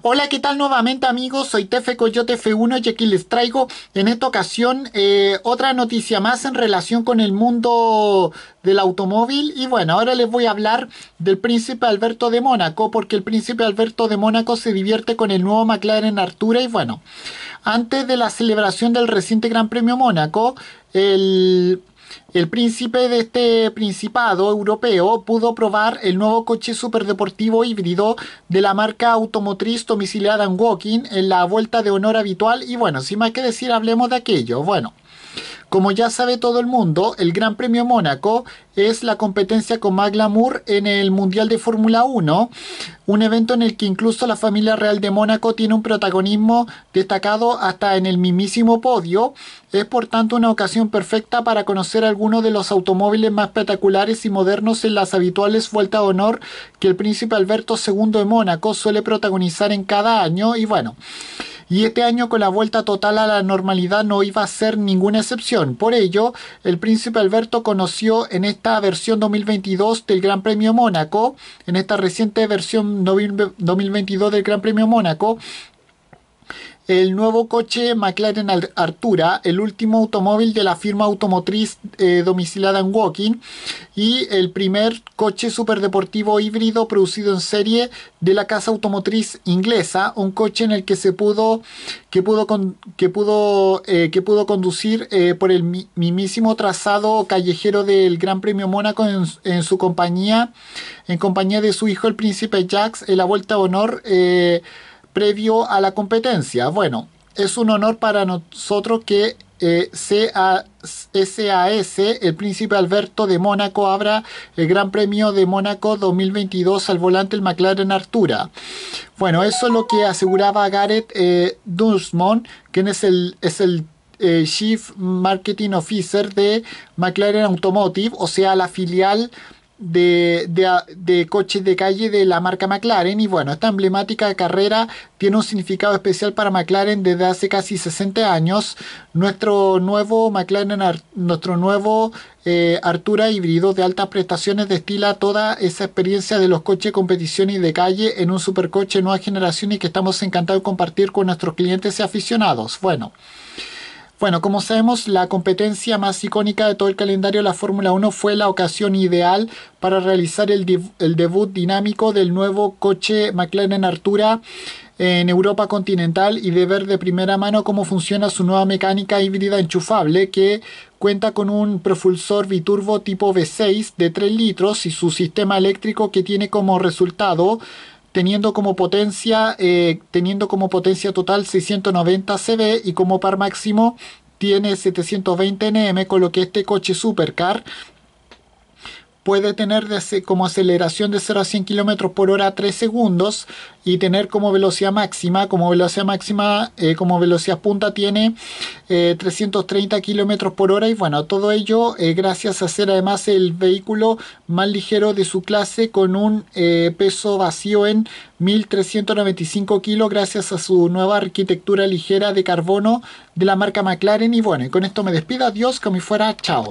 Hola, ¿qué tal nuevamente amigos? Soy Tefe Coyote F1 y aquí les traigo en esta ocasión eh, otra noticia más en relación con el mundo del automóvil. Y bueno, ahora les voy a hablar del príncipe Alberto de Mónaco, porque el príncipe Alberto de Mónaco se divierte con el nuevo McLaren Artura. Y bueno, antes de la celebración del reciente Gran Premio Mónaco, el el príncipe de este principado europeo pudo probar el nuevo coche superdeportivo híbrido de la marca automotriz domiciliada en Walking en la vuelta de honor habitual y bueno, sin más que decir, hablemos de aquello. Bueno, como ya sabe todo el mundo, el Gran Premio Mónaco es la competencia con más glamour en el Mundial de Fórmula 1, un evento en el que incluso la familia real de Mónaco tiene un protagonismo destacado hasta en el mismísimo podio. Es por tanto una ocasión perfecta para conocer algunos de los automóviles más espectaculares y modernos en las habituales vueltas de honor que el príncipe Alberto II de Mónaco suele protagonizar en cada año y bueno, y este año con la vuelta total a la normalidad no iba a ser ninguna excepción. Por ello, el príncipe Alberto conoció en esta versión 2022 del Gran Premio Mónaco, en esta reciente versión 2022 del Gran Premio Mónaco, el nuevo coche McLaren Artura, el último automóvil de la firma automotriz eh, domicilada en Woking y el primer coche superdeportivo híbrido producido en serie de la casa automotriz inglesa, un coche en el que se pudo que pudo que pudo eh, que pudo conducir eh, por el mismísimo trazado callejero del Gran Premio Mónaco en, su compañía en compañía de su hijo el príncipe Jax en la vuelta a honor previo a la competencia. Bueno, es un honor para nosotros que eh, SAS, el príncipe Alberto de Mónaco, abra el Gran Premio de Mónaco 2022 al volante el McLaren Artura. Bueno, eso es lo que aseguraba Gareth eh, quien es el, es el eh, Chief Marketing Officer de McLaren Automotive, o sea, la filial de, coches de calle de la marca McLaren y bueno, esta emblemática carrera tiene un significado especial para McLaren desde hace casi 60 años. Nuestro nuevo McLaren, nuestro nuevo eh, Artura híbrido de altas prestaciones destila toda esa experiencia de los coches de competición y de calle en un supercoche nueva generación y que estamos encantados de compartir con nuestros clientes y aficionados. Bueno. Bueno, como sabemos, la competencia más icónica de todo el calendario de la Fórmula 1 fue la ocasión ideal para realizar el, el, debut dinámico del nuevo coche McLaren Artura en Europa continental y de ver de primera mano cómo funciona su nueva mecánica híbrida enchufable que cuenta con un propulsor biturbo tipo V6 de 3 litros y su sistema eléctrico que tiene como resultado teniendo como potencia, eh, teniendo como potencia total 690 CV y como par máximo tiene 720 NM, con lo que este coche supercar puede tener como aceleración de 0 a 100 km por hora 3 segundos y tener como velocidad máxima, como velocidad máxima, eh, como velocidad punta tiene 330 eh, km por hora y bueno, todo ello eh, gracias a ser además el vehículo más ligero de su clase con un peso vacío en 1395 kilos gracias a su nueva arquitectura ligera de carbono de la marca McLaren y bueno, y con esto me despido, adiós, como fuera, chao.